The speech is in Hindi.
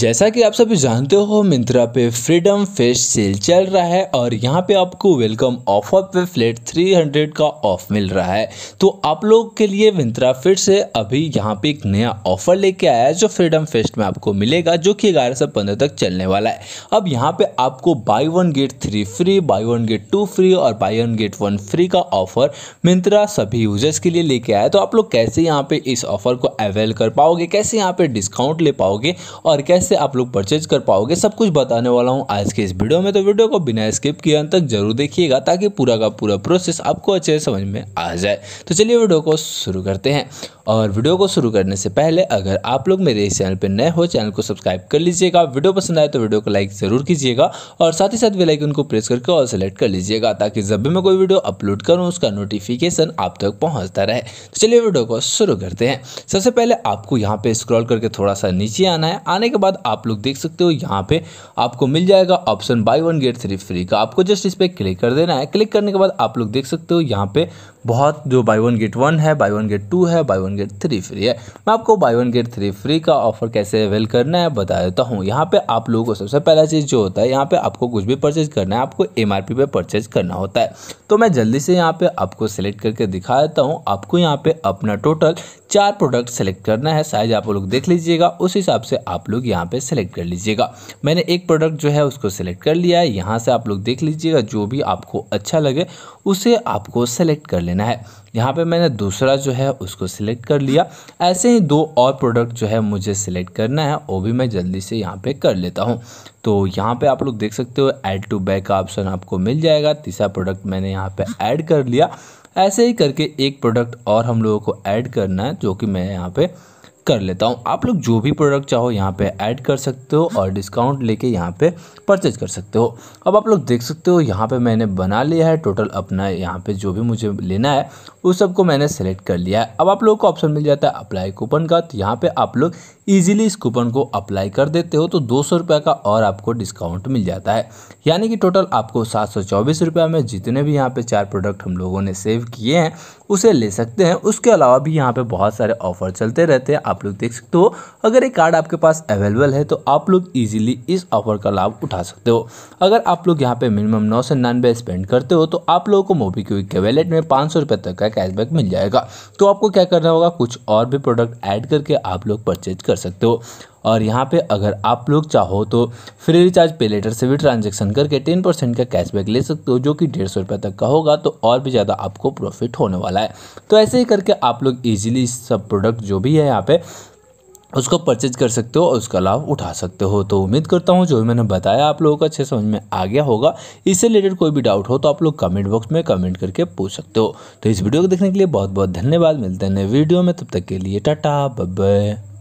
जैसा कि आप सभी जानते हो मिंत्रा पे फ्रीडम फेस्ट सेल चल रहा है और यहाँ पे आपको वेलकम ऑफर पे फ्लैट 300 का ऑफ मिल रहा है तो आप लोग के लिए मिंत्रा फिर से अभी यहाँ पे एक नया ऑफर लेके आया है जो फ्रीडम फेस्ट में आपको मिलेगा जो कि ग्यारह से पंद्रह तक चलने वाला है अब यहाँ पे आपको buy one get three free buy one get two free और buy one get one free का ऑफर मिंत्रा सभी यूजर्स के लिए लेके आया है तो आप लोग कैसे यहाँ पे इस ऑफर को अवेल कर पाओगे कैसे यहाँ पे डिस्काउंट ले पाओगे और कैसे कैसे आप लोग परचेज कर पाओगे सब कुछ बताने वाला हूँ आज के इस वीडियो में तो वीडियो को बिना स्किप किए अंत तक जरूर देखिएगा ताकि पूरा का पूरा प्रोसेस आपको अच्छे से समझ में आ जाए तो चलिए वीडियो को शुरू करते हैं और वीडियो को शुरू करने से पहले अगर आप लोग मेरे इस चैनल पर नए हो चैनल को सब्सक्राइब कर लीजिएगा वीडियो पसंद आए तो वीडियो को लाइक ज़रूर कीजिएगा और साथ ही साथ वेलाइकन को प्रेस करके और सेलेक्ट कर लीजिएगा ताकि जब भी मैं कोई वीडियो अपलोड करूँ उसका नोटिफिकेशन आप तक पहुँचता रहे तो चलिए वीडियो को शुरू करते हैं सबसे पहले आपको यहाँ पर स्क्रॉल करके थोड़ा सा नीचे आना है आने के बाद आप लोग देख सकते हो यहाँ पर आपको मिल जाएगा option buy one get three free का आपको जस्ट इस पर क्लिक कर देना है क्लिक करने के बाद आप लोग देख सकते हो यहाँ पर बहुत जो बाई वन गेट वन है बाई वन गेट टू है buy one get three free है मैं आपको buy one get three free का ऑफर कैसे अवेल करना है बता देता हूँ यहाँ पे आप लोगों को सबसे पहला चीज़ जो होता है यहाँ पे आपको कुछ भी परचेज करना है आपको एम आर पी परचेज करना होता है तो मैं जल्दी से यहाँ पे आपको सेलेक्ट करके दिखा देता हूँ आपको यहाँ पे अपना टोटल चार प्रोडक्ट सेलेक्ट करना है साइज़ आप लोग देख लीजिएगा उस हिसाब से आप लोग यहाँ पे सेलेक्ट कर लीजिएगा मैंने एक प्रोडक्ट जो है उसको सेलेक्ट कर लिया है यहाँ से आप लोग देख लीजिएगा जो भी आपको अच्छा लगे उसे आपको सेलेक्ट कर लेना है यहाँ पे मैंने दूसरा जो है उसको सिलेक्ट कर लिया ऐसे ही दो और प्रोडक्ट जो है मुझे सिलेक्ट करना है वो भी मैं जल्दी से यहाँ पे कर लेता हूँ तो यहाँ पे आप लोग देख सकते हो ऐड टू बैक का ऑप्शन आपको मिल जाएगा तीसरा प्रोडक्ट मैंने यहाँ पे ऐड कर लिया ऐसे ही करके एक प्रोडक्ट और हम लोगों को ऐड करना है जो कि मैं यहाँ पे कर लेता हूँ आप लोग जो भी प्रोडक्ट चाहो यहाँ पे ऐड कर सकते हो और डिस्काउंट लेके यहाँ परचेज कर सकते हो अब आप लोग देख सकते हो यहाँ पे मैंने बना लिया है टोटल अपना यहाँ पे जो भी मुझे लेना है उस सब को मैंने सेलेक्ट कर लिया है अब आप लोगों को ऑप्शन मिल जाता है अप्लाई कूपन का तो यहाँ पर आप लोग ईजिली इस कूपन को अप्लाई कर देते हो तो दो सौ का और आपको डिस्काउंट मिल जाता है यानी कि टोटल आपको सात सौ चौबीस रुपये में जितने भी यहाँ पे चार प्रोडक्ट हम लोगों ने सेव किए हैं उसे ले सकते हैं उसके अलावा भी यहाँ पे बहुत सारे ऑफर चलते रहते हैं आप लोग देख सकते हो अगर ये कार्ड आपके पास अवेलेबल है तो आप लोग ईजिली इस ऑफर का लाभ उठा सकते हो अगर आप लोग यहाँ पे मिनिमम नौ सौ स्पेंड करते हो तो आप लोगों को मोबीक्विक के वैलेट में पाँच सौ रुपये तक का कैशबैक मिल जाएगा तो आपको क्या करना होगा कुछ और भी प्रोडक्ट ऐड करके आप लोग परचेज कर कर सकते हो और यहाँ पे अगर आप लोग चाहो तो फ्री रिचार्ज पे लेटर से भी ट्रांजेक्शन करके टेन परसेंट का कैशबैक ले सकते हो जो कि डेढ़ सौ रुपये तक का होगा तो और भी ज़्यादा आपको प्रॉफिट होने वाला है तो ऐसे ही करके आप लोग इजीली सब प्रोडक्ट जो भी है यहाँ पे उसको परचेज कर सकते हो और उसका लाभ उठा सकते हो तो उम्मीद करता हूँ जो भी मैंने बताया आप लोगों को अच्छे समझ में आ गया होगा इससे रिलेटेड कोई भी डाउट हो तो आप लोग कमेंट बॉक्स में कमेंट करके पूछ सकते हो तो इस वीडियो को देखने के लिए बहुत बहुत धन्यवाद मिलते हैं नए वीडियो में तब तक के लिए टाटा बब्बे